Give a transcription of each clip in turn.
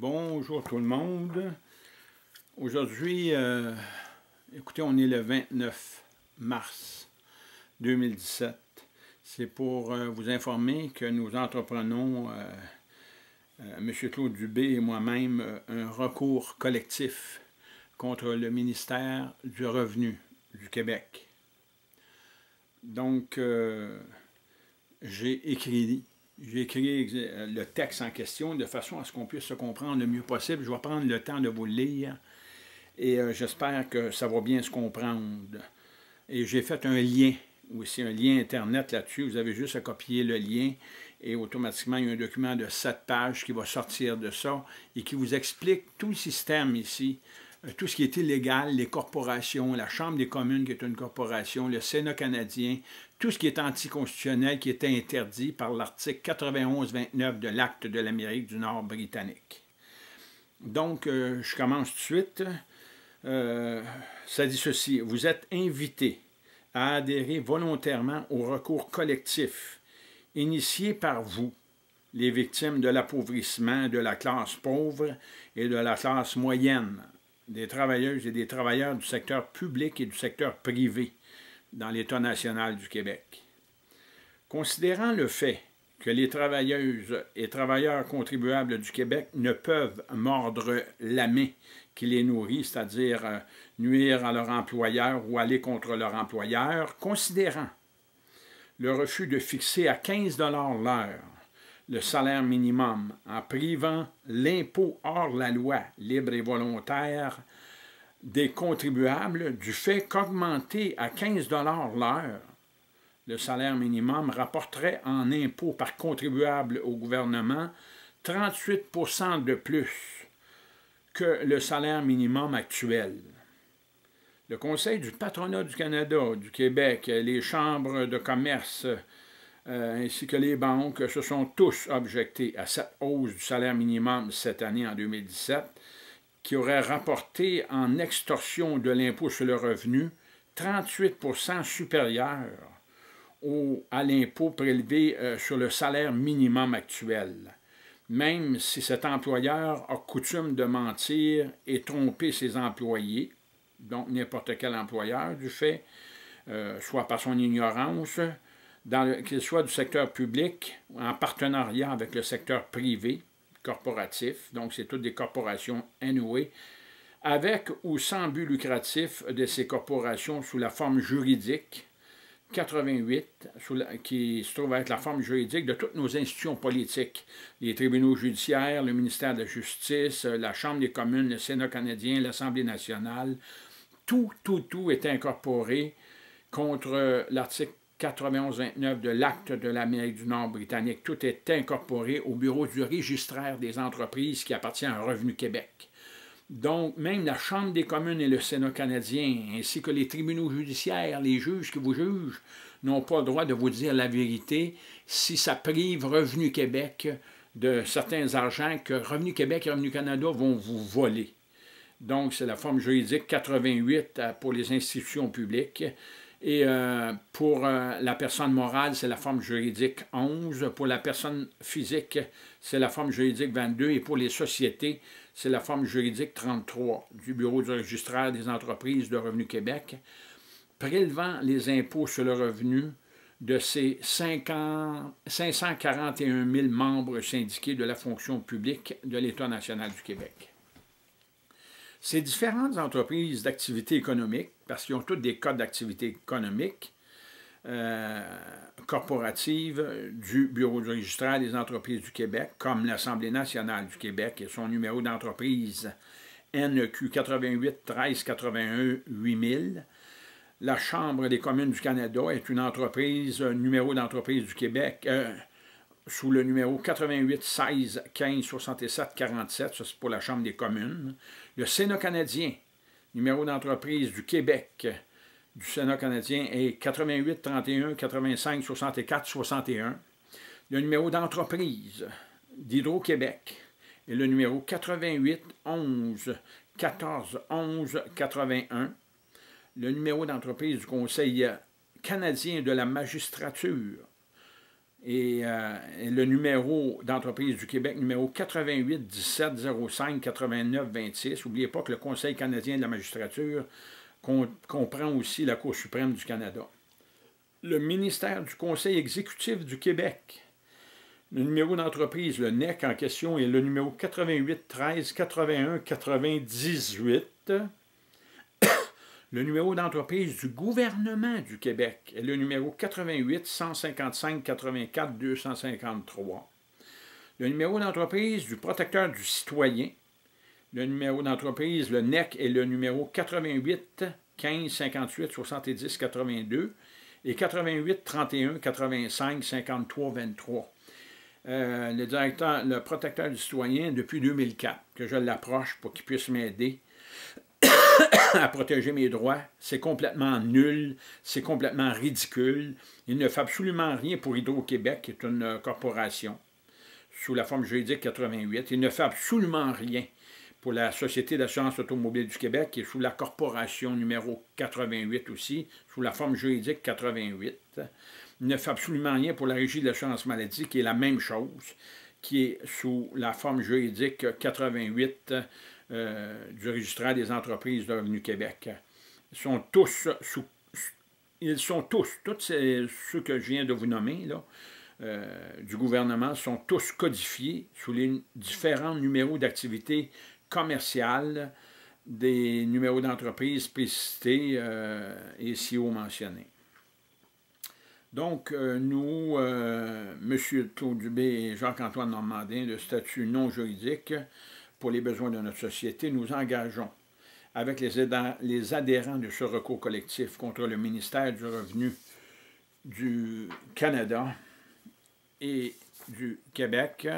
Bonjour tout le monde. Aujourd'hui, euh, écoutez, on est le 29 mars 2017. C'est pour euh, vous informer que nous entreprenons, euh, M. Claude Dubé et moi-même, un recours collectif contre le ministère du Revenu du Québec. Donc, j'ai écrit j'ai écrit le texte en question de façon à ce qu'on puisse se comprendre le mieux possible. Je vais prendre le temps de vous lire et euh, j'espère que ça va bien se comprendre. Et j'ai fait un lien aussi, un lien Internet là-dessus. Vous avez juste à copier le lien et automatiquement, il y a un document de 7 pages qui va sortir de ça et qui vous explique tout le système ici, euh, tout ce qui est illégal, les corporations, la Chambre des communes qui est une corporation, le Sénat canadien, tout ce qui est anticonstitutionnel qui était interdit par l'article 91-29 de l'Acte de l'Amérique du Nord britannique. Donc, euh, je commence tout de suite. Euh, ça dit ceci, vous êtes invité à adhérer volontairement au recours collectif initié par vous, les victimes de l'appauvrissement de la classe pauvre et de la classe moyenne, des travailleuses et des travailleurs du secteur public et du secteur privé, dans l'État national du Québec. Considérant le fait que les travailleuses et travailleurs contribuables du Québec ne peuvent mordre la main qui les nourrit, c'est-à-dire euh, nuire à leur employeur ou aller contre leur employeur, considérant le refus de fixer à 15 l'heure le salaire minimum en privant l'impôt hors la loi libre et volontaire des contribuables du fait qu'augmenter à 15 l'heure le salaire minimum rapporterait en impôts par contribuable au gouvernement 38 de plus que le salaire minimum actuel. Le Conseil du patronat du Canada, du Québec, les chambres de commerce euh, ainsi que les banques se sont tous objectés à cette hausse du salaire minimum cette année en 2017 qui aurait rapporté en extorsion de l'impôt sur le revenu 38 supérieur à l'impôt prélevé euh, sur le salaire minimum actuel, même si cet employeur a coutume de mentir et tromper ses employés, donc n'importe quel employeur, du fait, euh, soit par son ignorance, qu'il soit du secteur public, ou en partenariat avec le secteur privé, corporatifs, donc c'est toutes des corporations inouées, avec ou sans but lucratif de ces corporations sous la forme juridique 88, qui se trouve être la forme juridique de toutes nos institutions politiques, les tribunaux judiciaires, le ministère de la Justice, euh, la Chambre des communes, le Sénat canadien, l'Assemblée nationale, tout, tout, tout est incorporé contre euh, l'article 91-29 de l'Acte de l'Amérique du Nord britannique. Tout est incorporé au bureau du registraire des entreprises qui appartient à Revenu Québec. Donc, même la Chambre des communes et le Sénat canadien, ainsi que les tribunaux judiciaires, les juges qui vous jugent, n'ont pas le droit de vous dire la vérité si ça prive Revenu Québec de certains argents que Revenu Québec et Revenu Canada vont vous voler. Donc, c'est la forme juridique 88 euh, pour les institutions publiques. Et euh, pour euh, la personne morale, c'est la forme juridique 11. Pour la personne physique, c'est la forme juridique 22. Et pour les sociétés, c'est la forme juridique 33 du Bureau du registraire des entreprises de Revenu Québec, prélevant les impôts sur le revenu de ces 50, 541 000 membres syndiqués de la fonction publique de l'État national du Québec. Ces différentes entreprises d'activité économique parce qu'ils ont tous des codes d'activité économique, euh, corporative euh, du Bureau du registraire des entreprises du Québec, comme l'Assemblée nationale du Québec et son numéro d'entreprise NQ 88 13 81 8000. La Chambre des communes du Canada est une entreprise, un numéro d'entreprise du Québec, euh, sous le numéro 88 16 15 67 47, ça c'est pour la Chambre des communes. Le Sénat canadien numéro d'entreprise du Québec du Sénat canadien est 88 31 85 64 61. Le numéro d'entreprise d'Hydro-Québec est le numéro 88 11 14 11 81. Le numéro d'entreprise du Conseil canadien de la magistrature euh, et, le numéro d'entreprise du Québec, numéro 88 17 05 89 26. N'oubliez pas que le Conseil canadien de la magistrature comprend aussi la Cour suprême du Canada. Le ministère du Conseil exécutif du Québec, le numéro d'entreprise, le NEC en question, est le numéro 88 13 81 98. Le numéro d'entreprise du gouvernement du Québec est le numéro 88 155 84 253. Le numéro d'entreprise du protecteur du citoyen, le numéro d'entreprise, le NEC, est le numéro 88 15 58 70 82 et 88 31 85 53 23. le directeur, le protecteur du citoyen depuis 2004, que je l'approche pour qu'il puisse m'aider à protéger mes droits. C'est complètement nul, c'est complètement ridicule. Il ne fait absolument rien pour Hydro-Québec, qui est une euh, corporation sous la forme juridique 88. Il ne fait absolument rien pour la Société d'assurance automobile du Québec, qui est sous la corporation numéro 88 aussi, sous la forme juridique 88. Il ne fait absolument rien pour la Régie de l'assurance maladie, qui est la même chose, qui est sous la forme juridique 88 euh, du registraire des entreprises de Revenu Québec. Ils sont tous sous, ils sont tous, tous ceux que je viens de vous nommer, là, euh, du gouvernement, sont tous codifiés sous les différents numéros d'activité commerciale des numéros d'entreprise spécifiés euh, et si haut mentionnés. Donc, nous, M. Claude Dubé et Jacques-Antoine Normandin, de statut non juridique, pour les besoins de notre société, nous engageons avec les, adhérents de ce recours collectif contre le ministère du Revenu du Canada et du Québec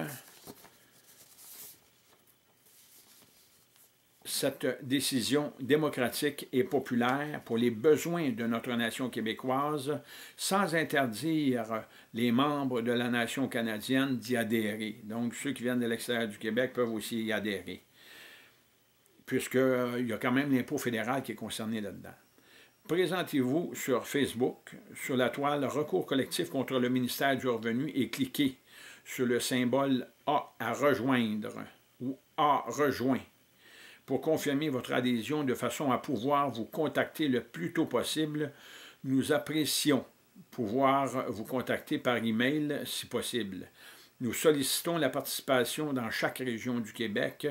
cette décision démocratique et populaire pour les besoins de notre nation québécoise sans interdire les membres de la nation canadienne d'y adhérer. Donc, ceux qui viennent de l'extérieur du Québec peuvent aussi y adhérer, puisqu'il euh, y a quand même l'impôt fédéral qui est concerné là-dedans. Présentez-vous sur Facebook, sur la toile « Recours collectif contre le ministère du Revenu » et cliquez sur le symbole « A à rejoindre » ou « A rejoint » pour confirmer votre adhésion de façon à pouvoir vous contacter le plus tôt possible. Nous apprécions pouvoir vous contacter par email si possible. Nous sollicitons la participation dans chaque région du Québec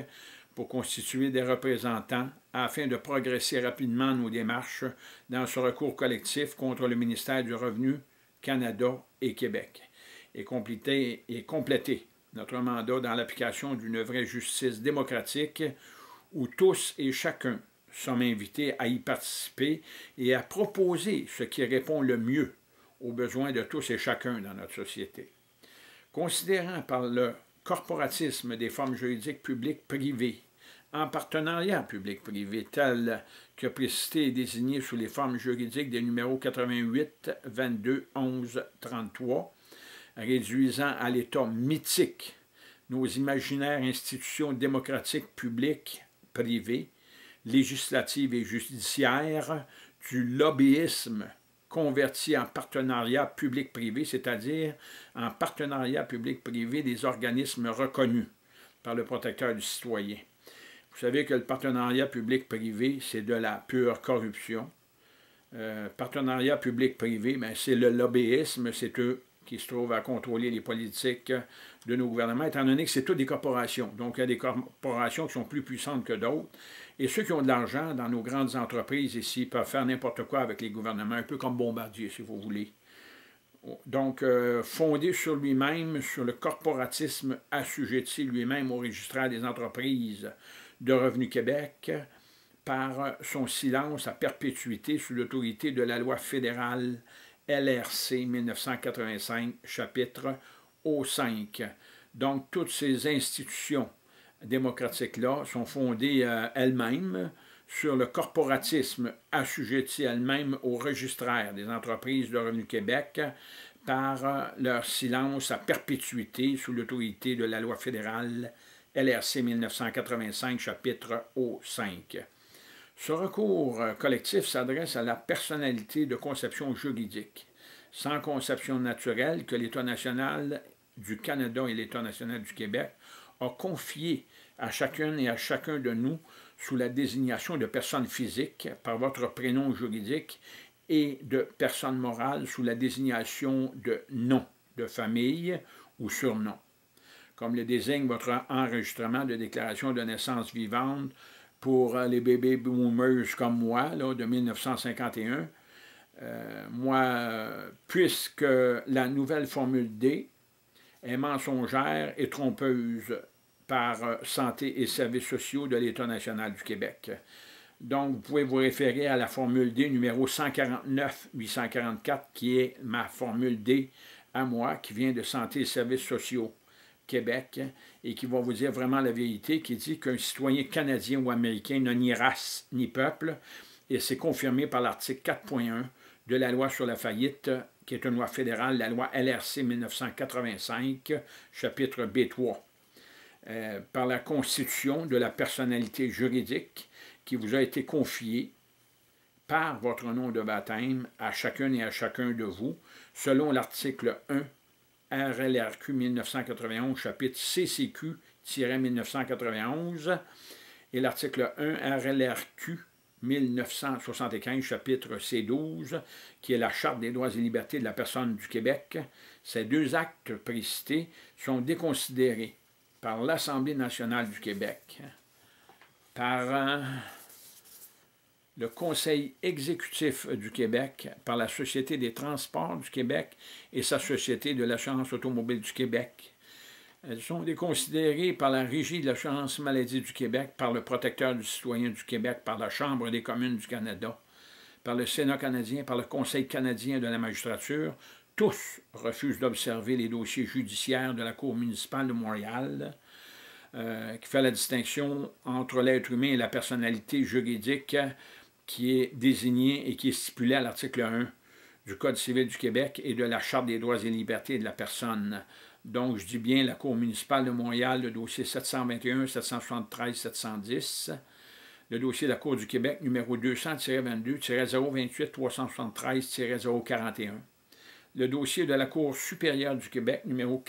pour constituer des représentants afin de progresser rapidement nos démarches dans ce recours collectif contre le ministère du Revenu, Canada et Québec et compléter, et compléter notre mandat dans l'application d'une vraie justice démocratique où tous et chacun sommes invités à y participer et à proposer ce qui répond le mieux aux besoins de tous et chacun dans notre société. Considérant par le corporatisme des formes juridiques publiques privées, en partenariat public-privé, tel que précité et désigné sous les formes juridiques des numéros 88, 22, 11, 33, réduisant à l'état mythique nos imaginaires institutions démocratiques publiques privée, législative et judiciaire, du lobbyisme converti en partenariat public-privé, c'est-à-dire en partenariat public-privé des organismes reconnus par le protecteur du citoyen. Vous savez que le partenariat public-privé, c'est de la pure corruption. Euh, partenariat public-privé, ben, c'est le lobbyisme, c'est eux qui se trouvent à contrôler les politiques de nos gouvernements, étant donné que c'est tout des corporations. Donc, il y a des corporations qui sont plus puissantes que d'autres. Et ceux qui ont de l'argent dans nos grandes entreprises ici peuvent faire n'importe quoi avec les gouvernements, un peu comme Bombardier, si vous voulez. Donc, euh, fondé sur lui-même, sur le corporatisme assujetti lui-même au registre des entreprises de Revenu Québec, par son silence à perpétuité sous l'autorité de la loi fédérale LRC 1985, chapitre O5. Donc, toutes ces institutions démocratiques-là sont fondées euh, elles-mêmes sur le corporatisme assujetti elles-mêmes au registraire des entreprises de Revenu Québec par euh, leur silence à perpétuité sous l'autorité de la loi fédérale LRC 1985, chapitre O5. Ce recours euh, collectif s'adresse à la personnalité de conception juridique, sans conception naturelle que l'État national du Canada et l'État national du Québec ont confié à chacune et à chacun de nous sous la désignation de personne physique, par votre prénom juridique et de personne morale sous la désignation de nom, de famille ou surnom, comme le désigne votre enregistrement de déclaration de naissance vivante pour euh, les bébés boomers comme moi, de 1951. Euh, moi, puisque la nouvelle formule D est mensongère et trompeuse par euh, Santé et Services sociaux de l'État national du Québec. Donc, vous pouvez vous référer à la formule D numéro 149-844, qui est ma formule D à moi, qui vient de Santé et Services sociaux. Québec et qui va vous dire vraiment la vérité, qui dit qu'un citoyen canadien ou américain n'a ni race ni peuple, et c'est confirmé par l'article 4.1 de la loi sur la faillite, qui est une loi fédérale, la loi LRC 1985, chapitre B3. Euh, par la constitution de la personnalité juridique qui vous a été confiée par votre nom de baptême à chacun et à chacun de vous, selon l'article 1 RLRQ 1991, chapitre CCQ-1991, et l'article 1 RLRQ 1975, chapitre C12, qui est la Charte des droits et libertés de la personne du Québec, ces deux actes précités sont déconsidérés par l'Assemblée nationale du Québec par euh, le Conseil exécutif du Québec par la Société des transports du Québec et sa Société de l'assurance automobile du Québec. Elles sont déconsidérées par la Régie de l'assurance maladie du Québec, par le protecteur du citoyen du Québec, par la Chambre des communes du Canada, par le Sénat canadien, par le Conseil canadien de la magistrature. Tous refusent d'observer les dossiers judiciaires de la Cour municipale de Montréal. Euh, qui fait la distinction entre l'être humain et la personnalité juridique qui est désigné et qui est stipulé à l'article 1 du Code civil du Québec et de la Charte des droits et libertés de la personne. Donc, je dis bien la Cour municipale de Montréal, le dossier 721, 773, 710, le dossier de la Cour du Québec numéro 200-22-028-373-041, le dossier de la Cour supérieure du Québec numéro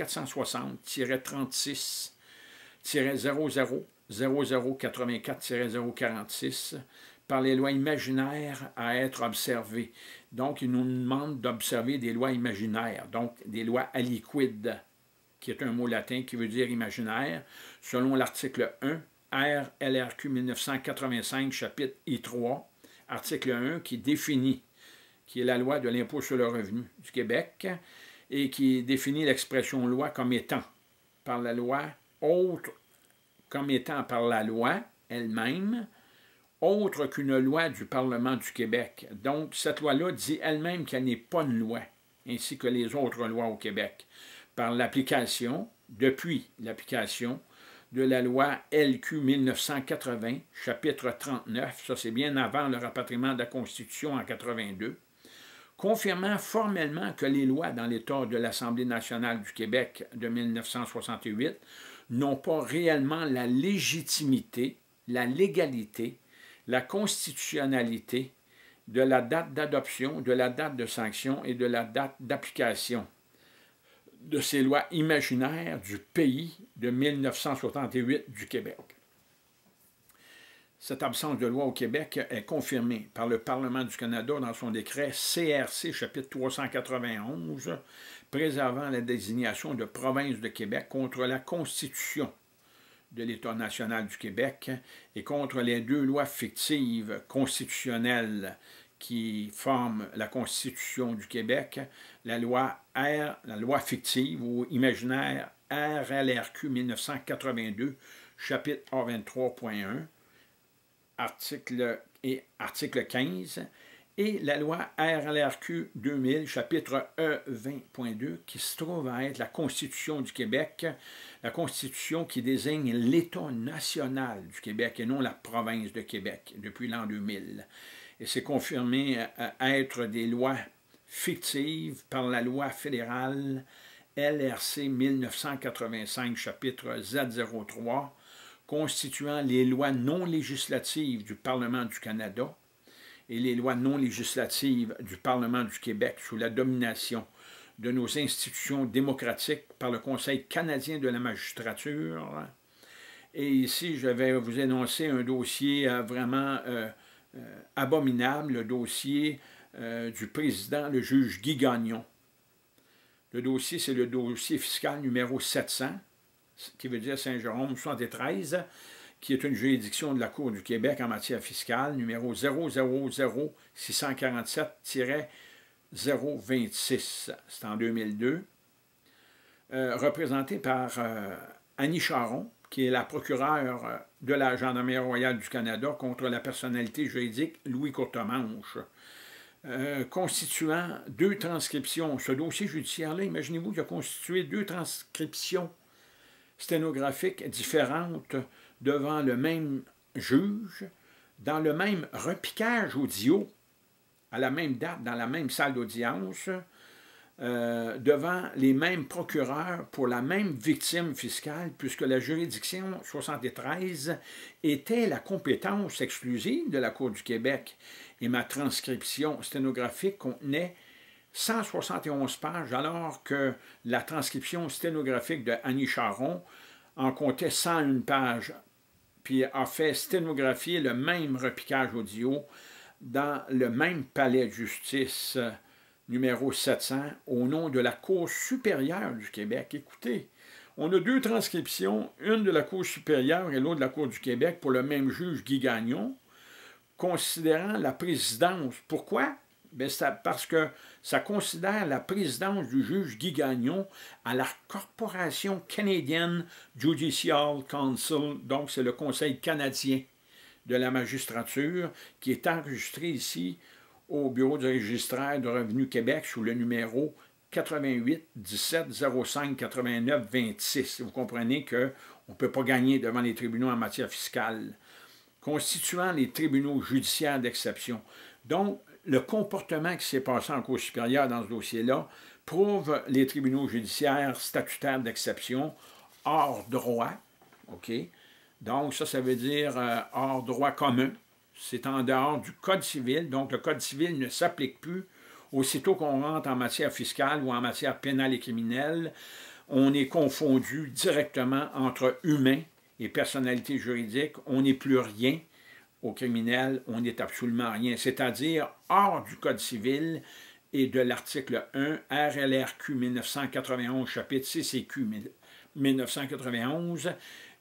460-36-00-0084-046, par les lois imaginaires à être observées. Donc, il nous demande d'observer des lois imaginaires, donc des lois aliquides, qui est un mot latin qui veut dire imaginaire, selon l'article 1, RLRQ 1985, chapitre I3, article 1, qui définit, qui est la loi de l'impôt sur le revenu du Québec, et qui définit l'expression loi comme étant, par la loi, autre comme étant par la loi elle-même, autre qu'une loi du Parlement du Québec. Donc, cette loi-là dit elle-même qu'elle n'est pas une loi, ainsi que les autres lois au Québec, par l'application, depuis l'application, de la loi LQ 1980, chapitre 39, ça c'est bien avant le rapatriement de la Constitution en 82, confirmant formellement que les lois dans l'État de l'Assemblée nationale du Québec de 1968 n'ont pas réellement la légitimité, la légalité la constitutionnalité de la date d'adoption, de la date de sanction et de la date d'application de ces lois imaginaires du pays de 1968 du Québec. Cette absence de loi au Québec est confirmée par le Parlement du Canada dans son décret CRC chapitre 391 préservant la désignation de province de Québec contre la Constitution de l'État national du Québec et contre les deux lois fictives constitutionnelles qui forment la Constitution du Québec, la loi R, la loi fictive ou imaginaire RLRQ 1982, chapitre A23.1, article et article 15, et la loi RLRQ 2000, chapitre E20.2, qui se trouve à être la Constitution du Québec, la Constitution qui désigne l'État national du Québec et non la province de Québec depuis l'an 2000. Et c'est confirmé euh, à être des lois fictives par la loi fédérale LRC 1985, chapitre Z03, constituant les lois non législatives du Parlement du Canada, et les lois non législatives du Parlement du Québec sous la domination de nos institutions démocratiques par le Conseil canadien de la magistrature. Et ici, je vais vous énoncer un dossier euh, vraiment euh, euh, abominable, le dossier du président, le juge Guy Gagnon. Le dossier, c'est le dossier fiscal numéro 700, qui veut dire Saint-Jérôme 73, qui est une juridiction de la Cour du Québec en matière fiscale, numéro 000647 647 026 C'est en 2002. Euh, représentée par euh, Annie Charon, qui est la procureure euh, de la Gendarmerie royale du Canada contre la personnalité juridique Louis Courtemanche. Euh, constituant deux transcriptions. Ce dossier judiciaire-là, imaginez-vous qu'il a constitué deux transcriptions sténographiques différentes devant le même juge, dans le même repiquage audio, à la même date, dans la même salle d'audience, euh, devant les mêmes procureurs pour la même victime fiscale, puisque la juridiction 73 était la compétence exclusive de la Cour du Québec et ma transcription sténographique contenait 171 pages, alors que la transcription sténographique de Annie Charon en comptait 101 pages puis a fait sténographier le même repiquage audio dans le même palais de justice euh, numéro 700 au nom de la Cour supérieure du Québec. Écoutez, on a deux transcriptions, une de la Cour supérieure et l'autre de la Cour du Québec pour le même juge Guy Gagnon, considérant la présidence. Pourquoi? Ben, ça, parce que ça considère la présidence du juge Guy Gagnon à la Corporation canadienne Judicial Council, donc c'est le Conseil canadien de la magistrature, qui est enregistré ici au Bureau du registraire de Revenu Québec sous le numéro 88 17 05 89 26. Vous comprenez qu'on ne peut pas gagner devant les tribunaux en matière fiscale, constituant les tribunaux judiciaires d'exception. Donc, le comportement qui s'est passé en Cour supérieure dans ce dossier-là prouve les tribunaux judiciaires statutaires d'exception hors droit, OK? Donc, ça, ça veut dire euh, hors droit commun. C'est en dehors du Code civil, donc le Code civil ne s'applique plus aussitôt qu'on rentre en matière fiscale ou en matière pénale et criminelle, on est confondu directement entre humain et personnalité juridique, on n'est plus rien, aux criminels, on n'est absolument rien, c'est-à-dire hors du Code civil et de l'article 1 RLRQ 1991, chapitre CCQ 1991,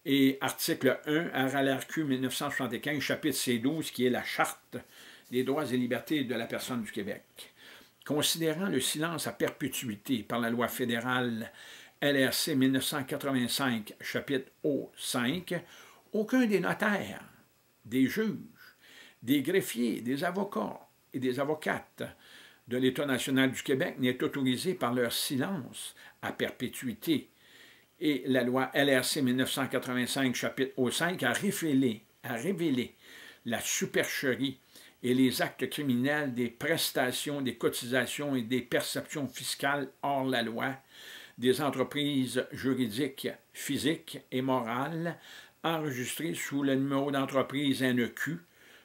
et article 1 RLRQ 1975, chapitre C12, qui est la Charte des droits et libertés de la personne du Québec. Considérant le silence à perpétuité par la loi fédérale LRC 1985, chapitre O5, aucun des notaires des juges, des greffiers, des avocats et des avocates de l'État national du Québec n'est autorisé par leur silence à perpétuité. Et la loi LRC 1985, chapitre O5, a révélé, a révélé la supercherie et les actes criminels des prestations, des cotisations et des perceptions fiscales hors la loi des entreprises juridiques, physiques et morales enregistré sous le numéro d'entreprise NEQ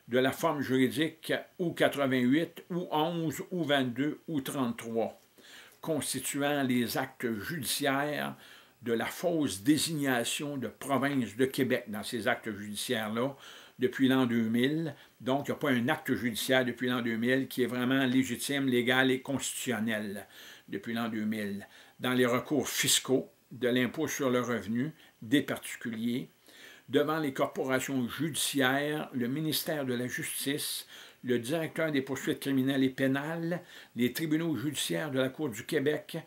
de la forme juridique ou 88 ou 11 ou 22 ou 33, constituant les actes judiciaires de la fausse désignation de province de Québec dans ces actes judiciaires-là depuis l'an 2000. Donc, il n'y a pas un acte judiciaire depuis l'an 2000 qui est vraiment légitime, légal et constitutionnel depuis l'an 2000. Dans les recours fiscaux de l'impôt sur le revenu des particuliers, devant les corporations judiciaires, le ministère de la Justice, le directeur des poursuites criminelles et pénales, les tribunaux judiciaires de la Cour du Québec,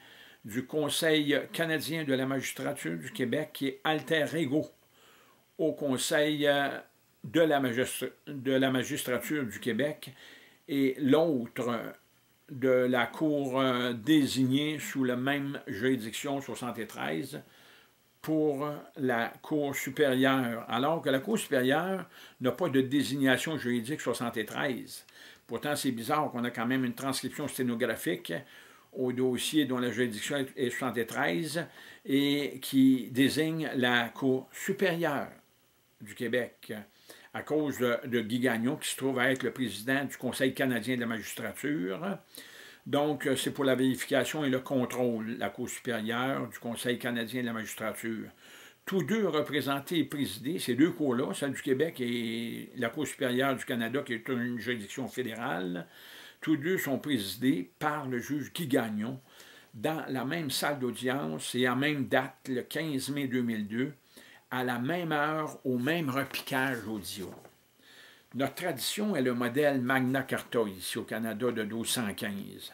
du Conseil canadien de la magistrature du Québec qui est alter ego au Conseil euh, de la magistrature du Québec et l'autre de la Cour euh, désignée sous la même juridiction 73 pour la Cour supérieure, alors que la Cour supérieure n'a pas de désignation juridique 73. Pourtant, c'est bizarre qu'on a quand même une transcription sténographique au dossier dont la juridiction est 73 et qui désigne la Cour supérieure du Québec à cause de, Guy Gagnon, qui se trouve à être le président du Conseil canadien de la magistrature, donc, euh, c'est pour la vérification et le contrôle, la Cour supérieure du Conseil canadien de la magistrature. Tous deux représentés et présidés, ces deux cours-là, celle du Québec et la Cour supérieure du Canada, qui est une juridiction fédérale, tous deux sont présidés par le juge Guy Gagnon dans la même salle d'audience et à même date, le 15 mai 2002, à la même heure, au même repiquage audio. Notre tradition est le modèle Magna Carta ici au Canada de 1215,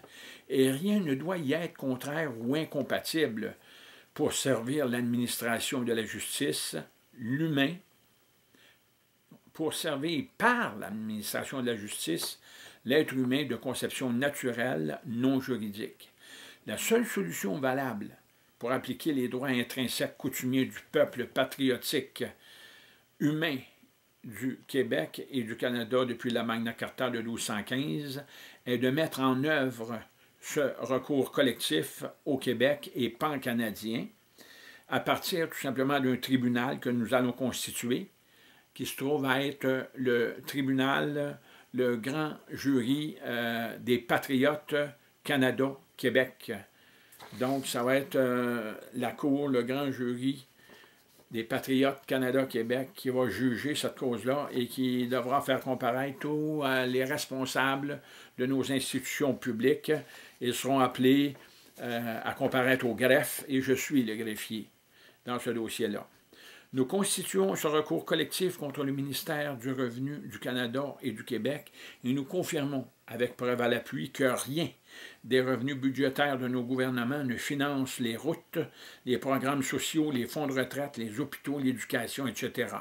et rien ne doit y être contraire ou incompatible pour servir l'administration de la justice, l'humain, pour servir par l'administration de la justice l'être humain de conception naturelle, non juridique. La seule solution valable pour appliquer les droits intrinsèques coutumiers du peuple patriotique humain du Québec et du Canada depuis la Magna Carta de 1215 est de mettre en œuvre ce recours collectif au Québec et pan-canadien à partir tout simplement d'un tribunal que nous allons constituer, qui se trouve à être le tribunal, le grand jury euh, des patriotes Canada-Québec. Donc, ça va être euh, la cour, le grand jury des Patriotes Canada-Québec qui va juger cette cause-là et qui devra faire comparaître tous euh, les responsables de nos institutions publiques. Ils seront appelés euh, à comparaître au greffe et je suis le greffier dans ce dossier-là. Nous constituons ce recours collectif contre le ministère du Revenu du Canada et du Québec et nous confirmons avec preuve à l'appui que rien des revenus budgétaires de nos gouvernements ne financent les routes, les programmes sociaux, les fonds de retraite, les hôpitaux, l'éducation, etc.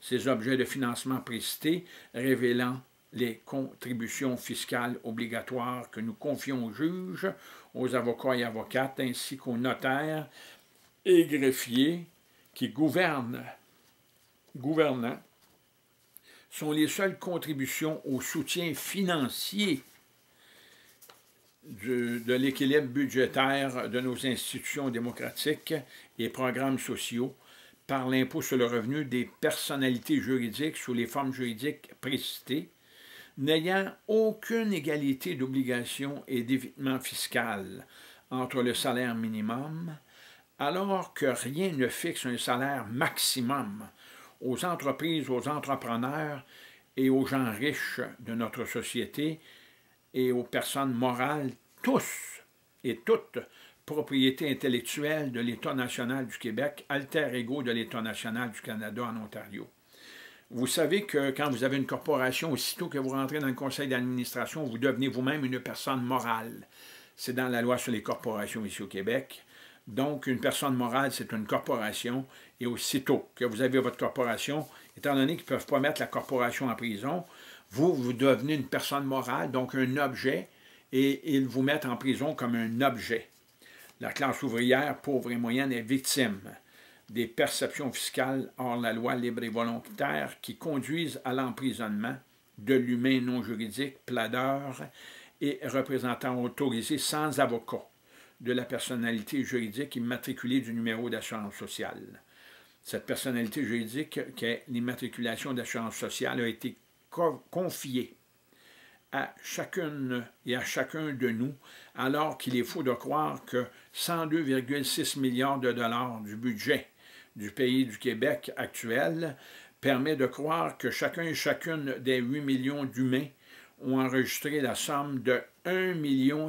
Ces objets de financement précités révélant les contributions fiscales obligatoires que nous confions aux juges, aux avocats et avocates, ainsi qu'aux notaires et greffiers qui gouvernent, gouvernants, sont les seules contributions au soutien financier de l'équilibre budgétaire de nos institutions démocratiques et programmes sociaux par l'impôt sur le revenu des personnalités juridiques sous les formes juridiques précitées, n'ayant aucune égalité d'obligation et d'évitement fiscal entre le salaire minimum, alors que rien ne fixe un salaire maximum aux entreprises, aux entrepreneurs et aux gens riches de notre société et aux personnes morales, tous et toutes, propriétés intellectuelle de l'État national du Québec, alter ego de l'État national du Canada en Ontario. Vous savez que quand vous avez une corporation, aussitôt que vous rentrez dans le conseil d'administration, vous devenez vous-même une personne morale. C'est dans la loi sur les corporations ici au Québec. Donc, une personne morale, c'est une corporation, et aussitôt que vous avez votre corporation, étant donné qu'ils ne peuvent pas mettre la corporation en prison, vous, vous devenez une personne morale, donc un objet, et ils vous mettent en prison comme un objet. La classe ouvrière, pauvre et moyenne, est victime des perceptions fiscales hors la loi libre et volontaire qui conduisent à l'emprisonnement de l'humain non juridique, pladeur et représentant autorisé sans avocat de la personnalité juridique immatriculée du numéro d'assurance sociale. Cette personnalité juridique, qui est l'immatriculation d'assurance sociale, a été confié à chacune et à chacun de nous, alors qu'il est faux de croire que 102,6 milliards de dollars du budget du pays du Québec actuel permet de croire que chacun et chacune des 8 millions d'humains ont enregistré la somme de 1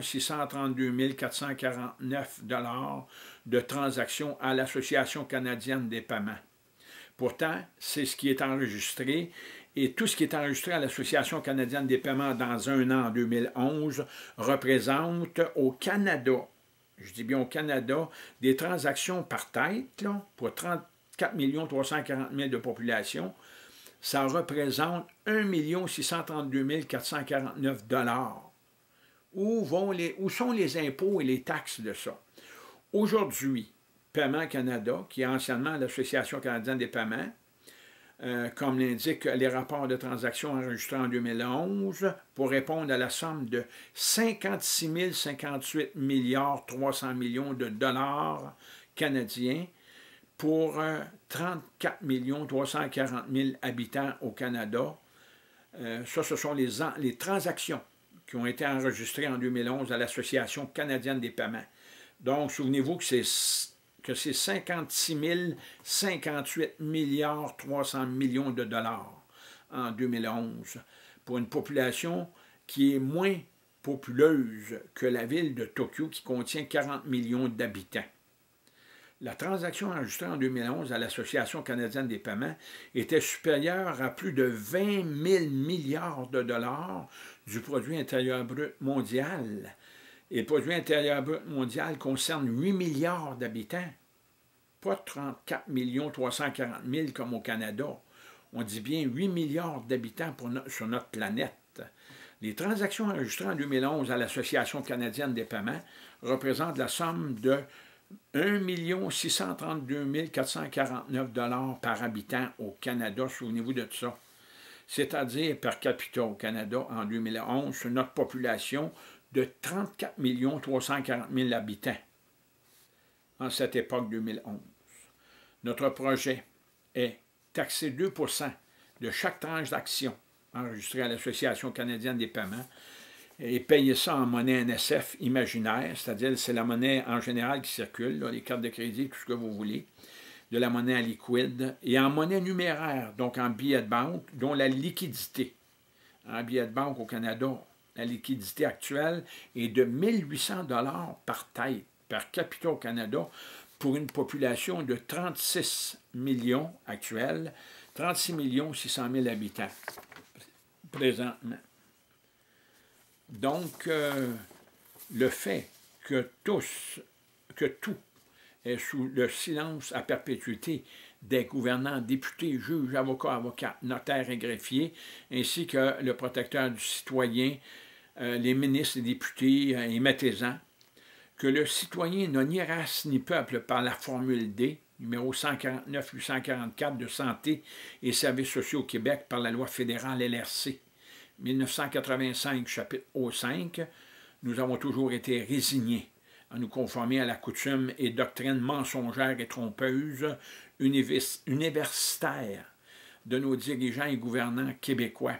632 449 dollars de transactions à l'Association canadienne des paiements. Pourtant, c'est ce qui est enregistré et tout ce qui est enregistré à l'Association canadienne des paiements dans un an, en 2011, représente au Canada, je dis bien au Canada, des transactions par tête pour 34 340 000 de population, ça représente 1 632 449 Où, vont les, où sont les impôts et les taxes de ça? Aujourd'hui, Paiement Canada, qui est anciennement l'Association canadienne des paiements, euh, comme l'indiquent les rapports de transactions enregistrés en 2011, pour répondre à la somme de 56 58 milliards 300 millions de dollars canadiens pour 34 340 000 habitants au Canada. Euh, ça, ce sont les, les transactions qui ont été enregistrées en 2011 à l'Association canadienne des paiements. Donc, souvenez-vous que c'est que c'est 56 058 milliards 300 millions de dollars en 2011 pour une population qui est moins populeuse que la ville de Tokyo qui contient 40 millions d'habitants. La transaction enregistrée en 2011 à l'Association canadienne des paiements était supérieure à plus de 20 000 milliards de dollars du produit intérieur brut mondial, et le produit intérieur mondial concerne 8 milliards d'habitants, pas 34 340 000 comme au Canada. On dit bien 8 milliards d'habitants sur notre planète. Les transactions enregistrées en 2011 à l'Association canadienne des paiements représentent la somme de 1 632 449 par habitant au Canada, souvenez-vous de ça. C'est-à-dire, par capita au Canada, en 2011, sur notre population de 34 340 000 habitants en cette époque 2011. Notre projet est taxer 2 de chaque tranche d'action enregistrée à l'Association canadienne des paiements et payer ça en monnaie NSF imaginaire, c'est-à-dire c'est la monnaie en général qui circule, les cartes de crédit, tout ce que vous voulez, de la monnaie à liquide, et en monnaie numéraire, donc en billets de banque, dont la liquidité. En billets de banque au Canada, la liquidité actuelle est de 1800 dollars par tête, par capitaux au Canada, pour une population de 36 millions actuels, 36 600 000 habitants présentement. Donc, euh, le fait que tous, que tout est sous le silence à perpétuité des gouvernants, députés, juges, avocats, avocats, notaires et greffiers, ainsi que le protecteur du citoyen, euh, les ministres, les députés euh, et mettez-en que le citoyen n'a ni race ni peuple par la formule D, numéro 149-844 de Santé et Services sociaux au Québec par la loi fédérale LRC 1985, chapitre O5, nous avons toujours été résignés à nous conformer à la coutume et doctrine mensongère et trompeuse universitaire de nos dirigeants et gouvernants québécois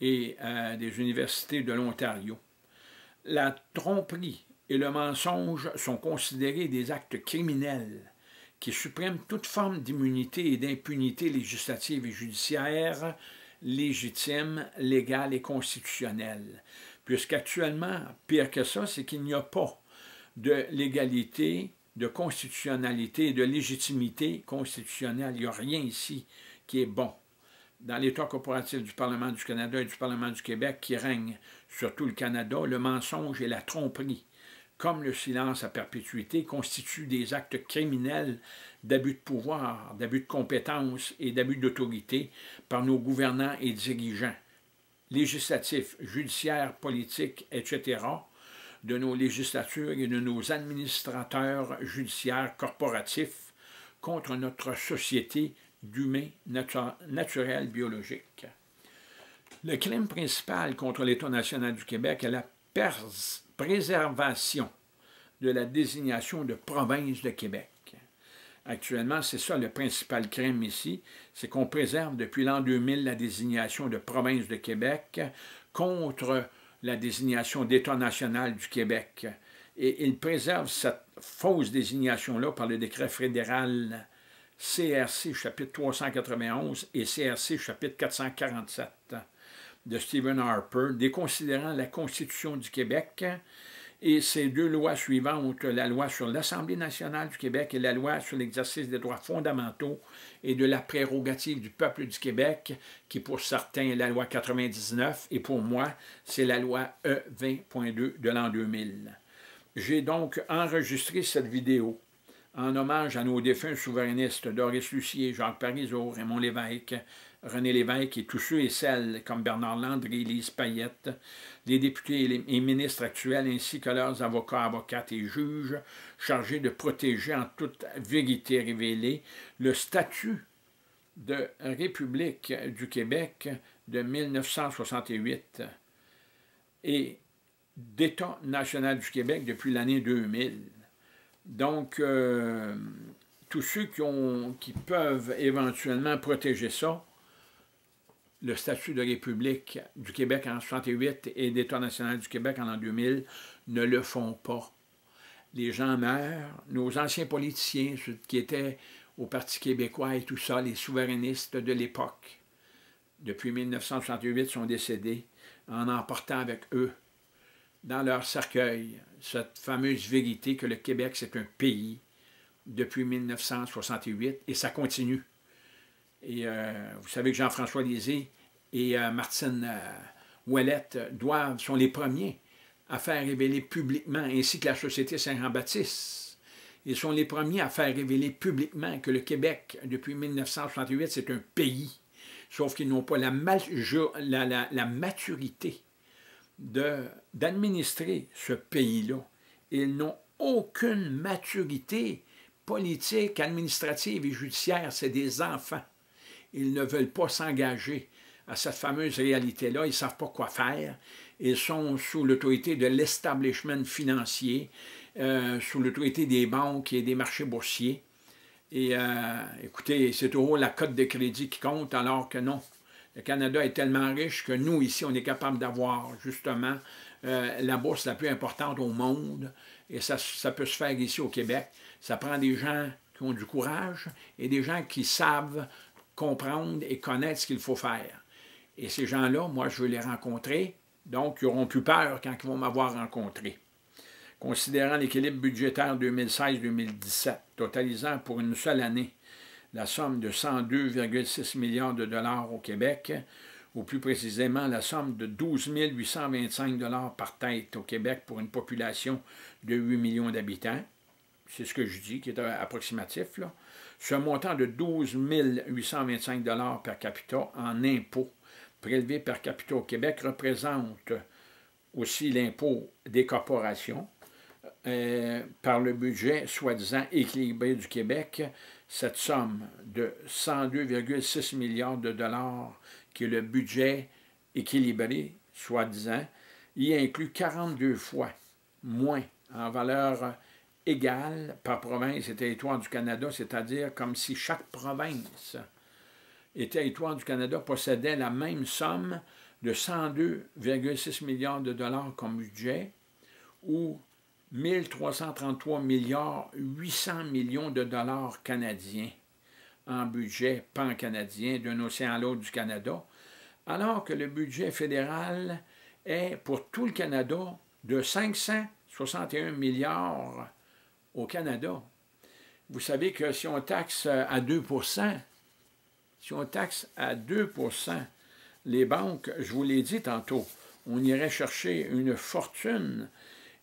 et euh, des universités de l'Ontario. La tromperie et le mensonge sont considérés des actes criminels qui suppriment toute forme d'immunité et d'impunité législative et judiciaire légitime, légale et constitutionnelle. Puisqu'actuellement, pire que ça, c'est qu'il n'y a pas de légalité, de constitutionnalité, et de légitimité constitutionnelle. Il n'y a rien ici qui est bon dans l'État corporatif du Parlement du Canada et du Parlement du Québec qui règne sur tout le Canada, le mensonge et la tromperie, comme le silence à perpétuité, constituent des actes criminels d'abus de pouvoir, d'abus de compétence et d'abus d'autorité par nos gouvernants et dirigeants, législatifs, judiciaires, politiques, etc., de nos législatures et de nos administrateurs judiciaires corporatifs contre notre société, d'humains naturels biologiques. Le crime principal contre l'État national du Québec est la préservation de la désignation de province de Québec. Actuellement, c'est ça le principal crime ici, c'est qu'on préserve depuis l'an 2000 la désignation de province de Québec contre la désignation d'État national du Québec. Et il préserve cette fausse désignation-là par le décret fédéral CRC chapitre 391 et CRC chapitre 447 de Stephen Harper, déconsidérant la Constitution du Québec et ses deux lois suivantes, la loi sur l'Assemblée nationale du Québec et la loi sur l'exercice des droits fondamentaux et de la prérogative du peuple du Québec, qui pour certains est la loi 99 et pour moi, c'est la loi E20.2 de l'an 2000. J'ai donc enregistré cette vidéo en hommage à nos défunts souverainistes Doris Lucier, Jacques Parizeau, Raymond Lévesque, René Lévesque et tous ceux et celles comme Bernard Landry, Lise Payette, les députés et, ministres actuels ainsi que leurs avocats, avocates et juges chargés de protéger en toute vérité révélée le statut de République du Québec de 1968 et d'État national du Québec depuis l'année 2000. Donc, euh, tous ceux qui, peuvent éventuellement protéger ça, le statut de République du Québec en 68 et d'État national du Québec en 2000 ne le font pas. Les gens meurent. Nos anciens politiciens, ceux qui étaient au Parti québécois et tout ça, les souverainistes de l'époque, depuis 1968, sont décédés en emportant avec eux dans leur cercueil cette fameuse vérité que le Québec, c'est un pays depuis 1968 et ça continue. Et euh, vous savez que Jean-François Lézé et euh, Martine euh, Ouellette doivent, sont les premiers à faire révéler publiquement, ainsi que la Société Saint-Jean-Baptiste. Ils sont les premiers à faire révéler publiquement que le Québec, depuis 1968, c'est un pays, sauf qu'ils n'ont pas la maturité de d'administrer ce pays-là. Ils n'ont aucune maturité politique, administrative et judiciaire. C'est des enfants. Ils ne veulent pas s'engager à cette fameuse réalité-là. Ils ne savent pas quoi faire. Ils sont sous l'autorité de l'establishment financier, euh, sous l'autorité des banques et des marchés boursiers. Et euh, écoutez, c'est toujours la cote de crédit qui compte, alors que non, le Canada est tellement riche que nous, ici, on est capable d'avoir justement euh, la bourse la plus importante au monde. Et ça, ça peut se faire ici au Québec. Ça prend des gens qui ont du courage et des gens qui savent comprendre et connaître ce qu'il faut faire. Et ces gens-là, moi, je veux les rencontrer. Donc, ils n'auront plus peur quand ils vont m'avoir rencontré. Considérant l'équilibre budgétaire 2016-2017, totalisant pour une seule année la somme de 102,6 milliards de dollars au Québec, ou plus précisément la somme de 12 825 dollars par tête au Québec pour une population de 8 millions d'habitants. C'est ce que je dis, qui est euh, approximatif. Ce montant de 12 825 dollars par capita en impôts prélevés par capita au Québec représente aussi l'impôt des corporations euh, par le budget soi-disant équilibré du Québec cette somme de 102,6 milliards de dollars qui est le budget équilibré, soi-disant, y inclut 42 fois moins en valeur égale par province et territoire du Canada, c'est-à-dire comme si chaque province et territoire du Canada possédait la même somme de 102,6 milliards de dollars comme budget ou 1333 milliards 800 millions de dollars canadiens en budget pan-canadien d'un océan à l'autre du Canada, alors que le budget fédéral est pour tout le Canada de 561 milliards au Canada. Vous savez que si on taxe à 2 si on taxe à 2 les banques, je vous l'ai dit tantôt, on irait chercher une fortune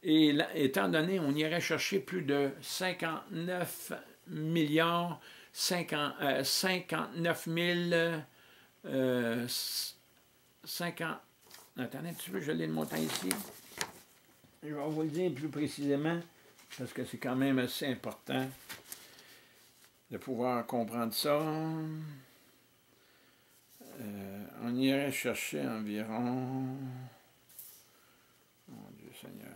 et étant donné, on irait chercher plus de 59 milliards, 59 000, 50, attendez tu veux, je l'ai le montant ici. Je vais vous le dire plus précisément, parce que c'est quand même assez important de pouvoir comprendre ça. Euh, on irait chercher environ... Mon Dieu Seigneur.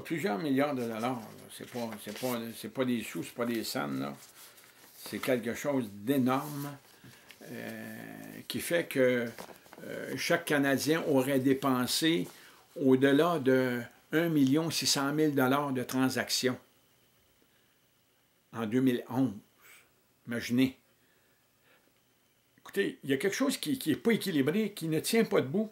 plusieurs milliards de dollars. Ce n'est pas, pas, des sous, c'est pas des cents. C'est quelque chose d'énorme euh, qui fait que euh, chaque Canadien aurait dépensé au-delà de 1 600 000 dollars de transactions en 2011. Imaginez. Écoutez, il y a quelque chose qui n'est pas équilibré, qui ne tient pas debout.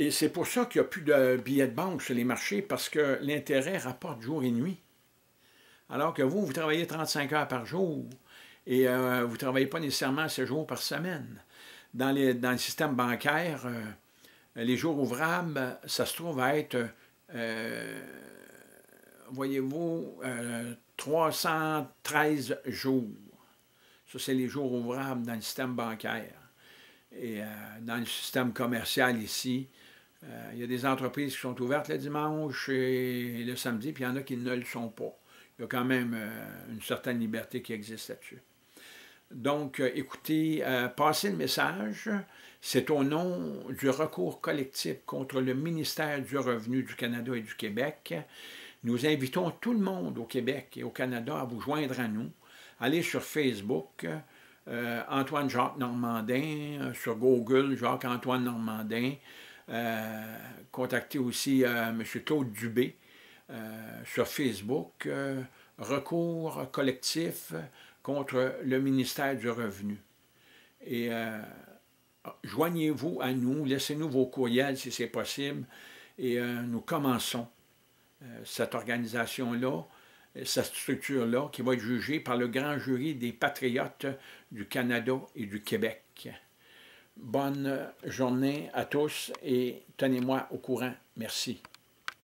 Et c'est pour ça qu'il n'y a plus de billets de banque sur les marchés, parce que l'intérêt rapporte jour et nuit. Alors que vous, vous travaillez 35 heures par jour et euh, vous ne travaillez pas nécessairement 7 jours par semaine. Dans, le système bancaire, euh, les jours ouvrables, ça se trouve à être, euh, voyez-vous, 313 jours. Ça, c'est les jours ouvrables dans le système bancaire. Et dans le système commercial ici, euh, il y a des entreprises qui sont ouvertes le dimanche et le samedi, puis il y en a qui ne le sont pas. Il y a quand même euh, une certaine liberté qui existe là-dessus. Donc, euh, écoutez, passez le message. C'est au nom du recours collectif contre le ministère du Revenu du Canada et du Québec. Nous invitons tout le monde au Québec et au Canada à vous joindre à nous. Allez sur Facebook, Antoine-Jacques Normandin, sur Google, Jacques-Antoine Normandin. Euh, contactez aussi euh, M. Claude Dubé euh, sur Facebook, recours collectif contre le ministère du Revenu. Et joignez-vous à nous, laissez-nous vos courriels si c'est possible, et nous commençons cette organisation-là, cette structure-là, qui va être jugée par le grand jury des patriotes du Canada et du Québec. Bonne journée à tous et tenez-moi au courant. Merci.